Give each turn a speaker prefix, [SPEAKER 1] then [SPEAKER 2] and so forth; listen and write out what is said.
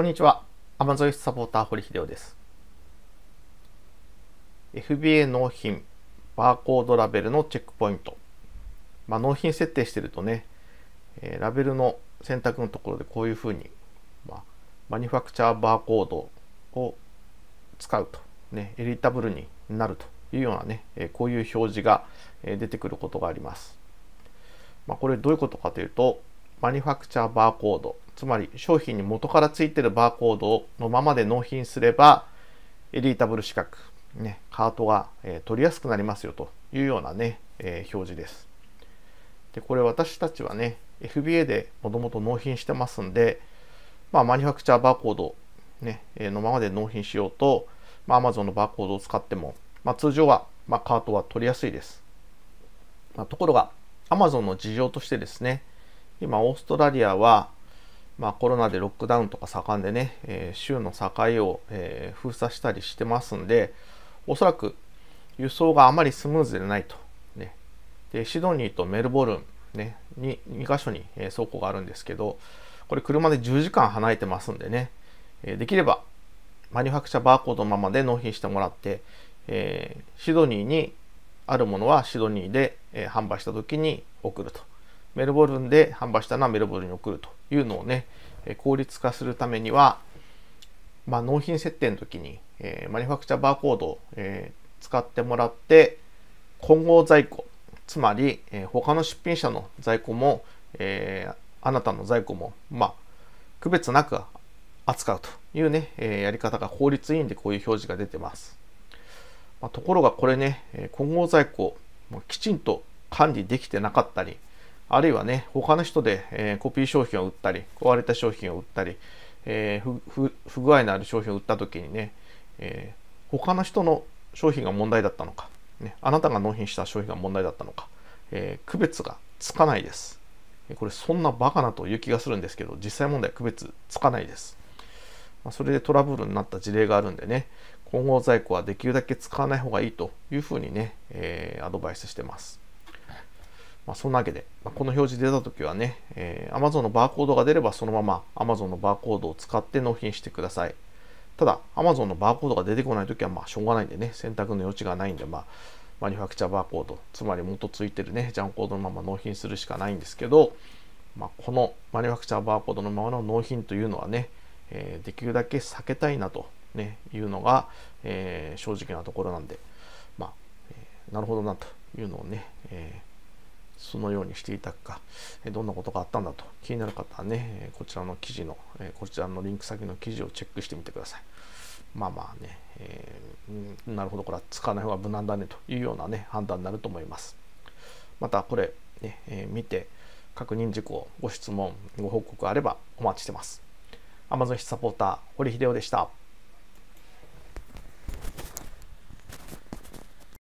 [SPEAKER 1] こんにちは。アマゾイスサポーター、堀秀夫です。FBA 納品、バーコードラベルのチェックポイント。まあ、納品設定してるとね、えー、ラベルの選択のところでこういうふうに、まあ、マニュファクチャーバーコードを使うと、ね、エディタブルになるというようなね、えー、こういう表示が出てくることがあります。まあ、これどういうことかというと、マニュファクチャーバーコード、つまり商品に元からついてるバーコードのままで納品すれば、エディタブル資格、ね、カートが、えー、取りやすくなりますよというようなね、えー、表示です。で、これ私たちはね、FBA でもともと納品してますんで、まあ、マニュファクチャーバーコード、ね、えのままで納品しようと、まあ、Amazon のバーコードを使っても、まあ、通常は、まあ、カートは取りやすいです。まあ、ところが、Amazon の事情としてですね、今、オーストラリアは、まあ、コロナでロックダウンとか盛んでね、えー、州の境を、えー、封鎖したりしてますんで、おそらく輸送があまりスムーズでないと。ね、でシドニーとメルボルン、ね、に2箇所に、えー、倉庫があるんですけど、これ車で10時間離れてますんでね、えできればマニュファクチャーバーコードのままで納品してもらって、えシドニーにあるものはシドニーで、え販売した時に送ると。メルボルンで販売したのはメルボルンに送るというのをね、効率化するためには、まあ、納品設定の時に、えー、マニファクチャーバーコードを、えー、使ってもらって、混合在庫、つまり、えー、他の出品者の在庫も、えー、あなたの在庫も、まあ、区別なく扱うというね、えー、やり方が法律委員でこういう表示が出てます。まあ、ところがこれね、混合在庫、もきちんと管理できてなかったり、あるいはね、他の人で、えー、コピー商品を売ったり、壊れた商品を売ったり、えー、不具合のある商品を売った時にね、えー、他の人の商品が問題だったのか、ね、あなたが納品した商品が問題だったのか、えー、区別がつかないです。これそんなバカなという気がするんですけど、実際問題は区別つかないです。まあ、それでトラブルになった事例があるんでね、混合在庫はできるだけ使わない方がいいというふうにね、えー、アドバイスしてます。まあ、そんなわけで、まあ、この表示出た時はね、えー、Amazon のバーコードが出ればそのまま Amazon のバーコードを使って納品してください。ただ、Amazon のバーコードが出てこない時はまあしょうがないんでね、選択の余地がないんで、まあ、マニュファクチャーバーコード、つまり元ついてるね、ジャンコードのまま納品するしかないんですけど、まあ、このマニュファクチャーバーコードのままの納品というのはね、えー、できるだけ避けたいなと、ね、いうのが、えー、正直なところなんで、まあ、えー、なるほどなというのをね、えーそのようにしていたか、どんなことがあったんだと気になる方はね、こちらの記事の、こちらのリンク先の記事をチェックしてみてください。まあまあね、えー、なるほど、これは使わない方が無難だねというようなね、判断になると思います。またこれね、えー、見て、確認事項、ご質問、ご報告あればお待ちしてます。Amazon サポーター、堀秀夫でした。